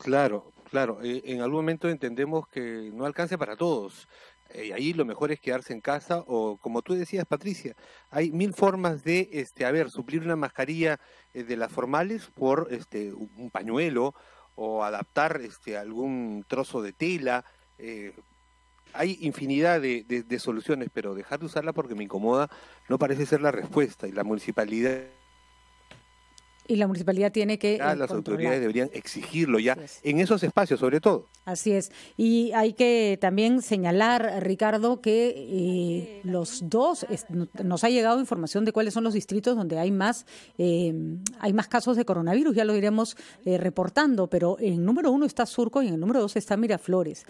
Claro, claro. Eh, en algún momento entendemos que no alcanza para todos. Y eh, ahí lo mejor es quedarse en casa o, como tú decías, Patricia, hay mil formas de, este, a ver, suplir una mascarilla eh, de las formales por este, un pañuelo o adaptar este, algún trozo de tela. hay infinidad de, de soluciones, pero dejar de usarla porque me incomoda no parece ser la respuesta y la municipalidad y la municipalidad tiene que... Eh, las autoridades deberían exigirlo ya en esos espacios, sobre todo. Así es. Y hay que también señalar, Ricardo, que eh, los dos, nos ha llegado información de cuáles son los distritos donde hay más, em, hay más casos de coronavirus, ya lo iremos eh, reportando, pero en número uno está Surco y en el número dos está Miraflores.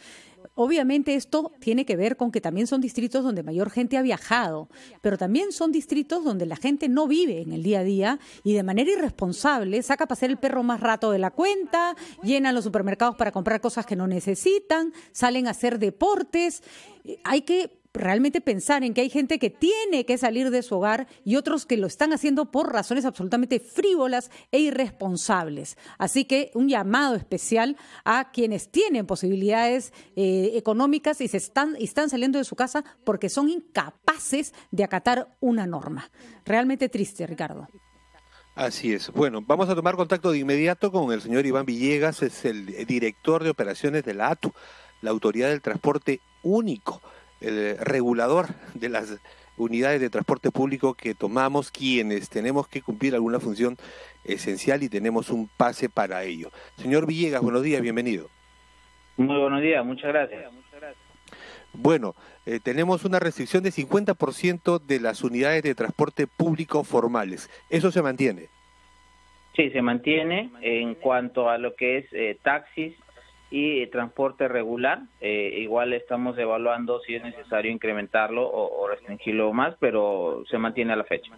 Obviamente esto tiene que ver con que también son distritos donde mayor gente ha viajado, pero también son distritos donde la gente no vive en el día a día y de manera irresponsable saca a pasear el perro más rato de la cuenta, llenan los supermercados para comprar cosas que no necesitan, salen a hacer deportes. Eh, hay que realmente pensar en que hay gente que tiene que salir de su hogar y otros que lo están haciendo por razones absolutamente frívolas e irresponsables. Así que un llamado especial a quienes tienen posibilidades eh, económicas y se están, y están saliendo de su casa porque son incapaces de acatar una norma. Realmente triste, Ricardo. Así es. Bueno, vamos a tomar contacto de inmediato con el señor Iván Villegas, es el director de operaciones de la ATU, la Autoridad del Transporte Único el eh, regulador de las unidades de transporte público que tomamos quienes tenemos que cumplir alguna función esencial y tenemos un pase para ello. Señor Villegas, buenos días, bienvenido. Muy buenos días, muchas gracias. Bueno, eh, tenemos una restricción de 50% de las unidades de transporte público formales. ¿Eso se mantiene? Sí, se mantiene en cuanto a lo que es eh, taxis y transporte regular. Eh, igual estamos evaluando si es necesario incrementarlo o, restringirlo más, pero se mantiene a la fecha.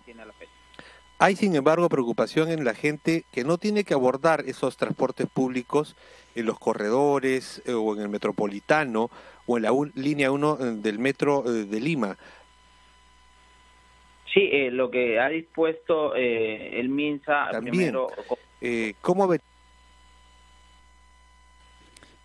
Hay, sin embargo, preocupación en la gente que no tiene que abordar esos transportes públicos en los corredores eh, o en el metropolitano o en la línea 1 eh, del metro de Lima. Sí, lo que ha dispuesto el MINSA También, ¿Cómo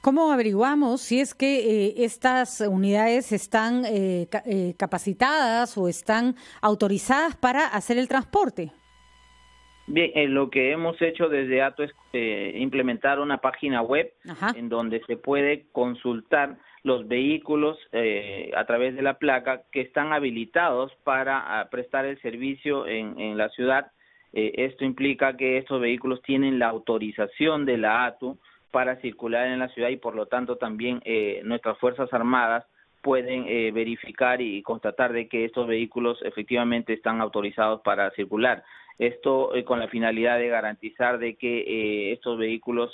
¿Cómo averiguamos si es que eh, estas unidades están eh, eh, capacitadas o están autorizadas para hacer el transporte? Bien, lo que hemos hecho desde ATO es implementar una página web en donde se puede consultar los vehículos a través de la placa que están habilitados para ah, prestar el servicio en, en la ciudad. esto implica que estos vehículos tienen la autorización de la ATU para circular en la ciudad y por lo tanto también eh, nuestras Fuerzas Armadas pueden eh, verificar y constatar de que estos vehículos efectivamente están autorizados para circular. Esto eh, con la finalidad de garantizar de que estos vehículos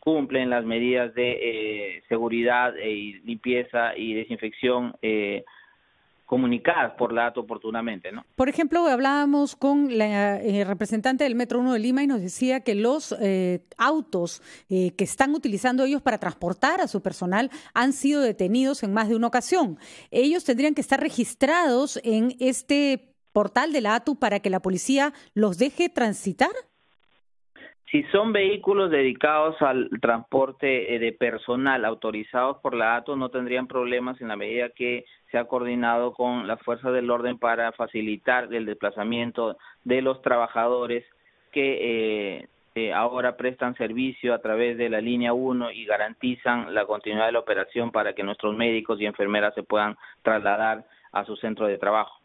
cumplen las medidas de seguridad y limpieza y desinfección comunicadas por la ATU oportunamente. ¿no? Por ejemplo, hablábamos con la eh, representante del Metro 1 de Lima y nos decía que los eh, autos eh, que están utilizando ellos para transportar a su personal han sido detenidos en más de una ocasión. Ellos tendrían que estar registrados en este portal de la ATU para que la policía los deje transitar si son vehículos dedicados al transporte eh, de personal autorizados por la ATO, no tendrían problemas en la medida que se ha coordinado con las fuerzas del orden para facilitar el desplazamiento de los trabajadores que eh, eh, ahora prestan servicio a través de la línea 1 y garantizan la continuidad de la operación para que nuestros médicos y enfermeras se puedan trasladar a su centro de trabajo.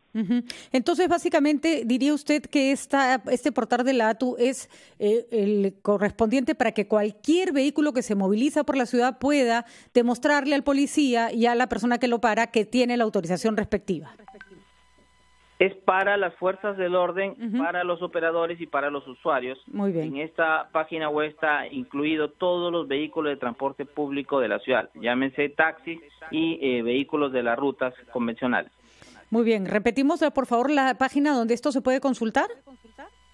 Entonces, básicamente, diría usted que esta, este portal de la ATU es eh, el correspondiente para que cualquier vehículo que se moviliza por la ciudad pueda demostrarle al policía y a la persona que lo para que tiene la autorización respectiva. Es para las fuerzas del orden, para los operadores y para los usuarios. Muy bien. En esta página web está incluido todos los vehículos de transporte público de la ciudad, llámense taxis y eh, vehículos de las rutas convencionales. Muy bien, repetimos eh, por favor la página donde esto se puede consultar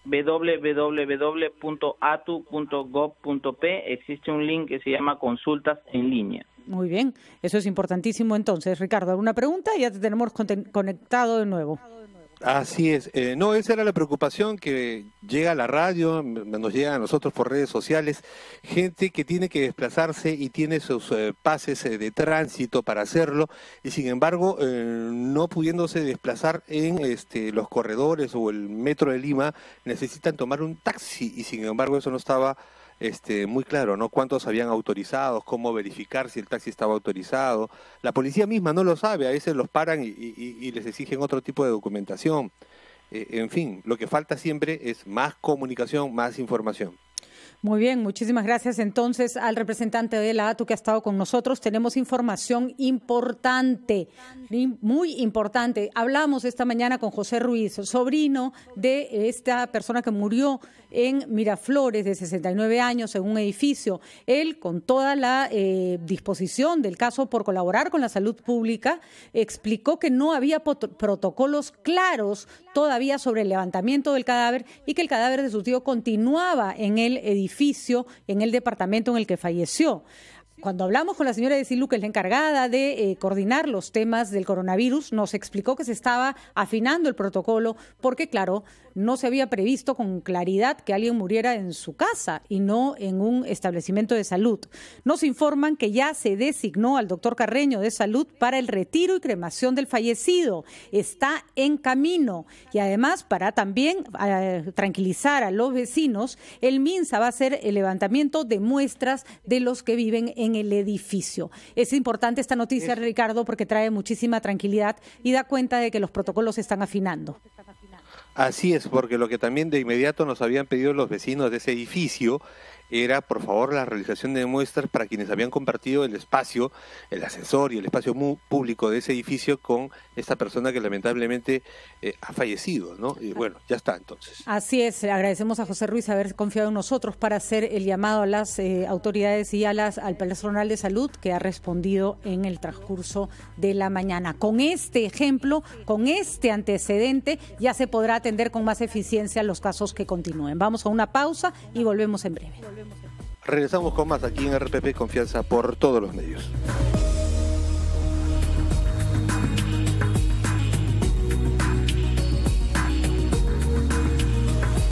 www.atu.gov.p existe un link que se llama consultas en línea. Muy bien, eso es importantísimo entonces. Ricardo, ¿alguna pregunta? Ya te tenemos conectado de nuevo. Así es. Eh, no, esa era la preocupación que llega a la radio, nos llega a nosotros por redes sociales, gente que tiene que desplazarse y tiene sus eh, pases eh, de tránsito para hacerlo y sin embargo no pudiéndose desplazar en este, los corredores o el metro de Lima, necesitan tomar un taxi y sin embargo eso no estaba este, muy claro, ¿no? Cuántos habían autorizado, cómo verificar si el taxi estaba autorizado. La policía misma no lo sabe, a veces los paran y, les exigen otro tipo de documentación. Eh, en fin, lo que falta siempre es más comunicación, más información. Muy bien, muchísimas gracias entonces al representante de la ATU que ha estado con nosotros. Tenemos información importante, muy importante. Hablamos esta mañana con José Ruiz, sobrino de esta persona que murió en Miraflores, de 69 años, en un edificio. Él, con toda la eh, disposición del caso por colaborar con la salud pública, explicó que no había protocolos claros todavía sobre el levantamiento del cadáver y que el cadáver de su tío continuaba en el edificio, en el departamento en el que falleció. Cuando hablamos con la señora de Silu, que es la encargada de eh, coordinar los temas del coronavirus, nos explicó que se estaba afinando el protocolo porque, claro, no se había previsto con claridad que alguien muriera en su casa y no en un establecimiento de salud. Nos informan que ya se designó al doctor Carreño de Salud para el retiro y cremación del fallecido. Está en camino y además para también ah, tranquilizar a los vecinos, el MINSA va a hacer el levantamiento de muestras de los que viven en en el edificio. Es importante esta noticia, Ricardo, porque trae muchísima tranquilidad y da cuenta de que los protocolos se están afinando. Así es, porque lo que también de inmediato nos habían pedido los vecinos de ese edificio era por favor la realización de muestras para quienes habían compartido el espacio, el ascensor y el espacio muy público de ese edificio con esta persona que lamentablemente eh, ha fallecido, ¿no? Y ah. bueno, ya está entonces. Así es, agradecemos a José Ruiz haber confiado en nosotros para hacer el llamado a las eh, autoridades y a las, al personal de salud que ha respondido en el transcurso de la mañana. Con este ejemplo, con este antecedente, ya se podrá atender con más eficiencia los casos que continúen. Vamos a una pausa y volvemos en breve. Regresamos con más aquí en RPP Confianza por todos los medios.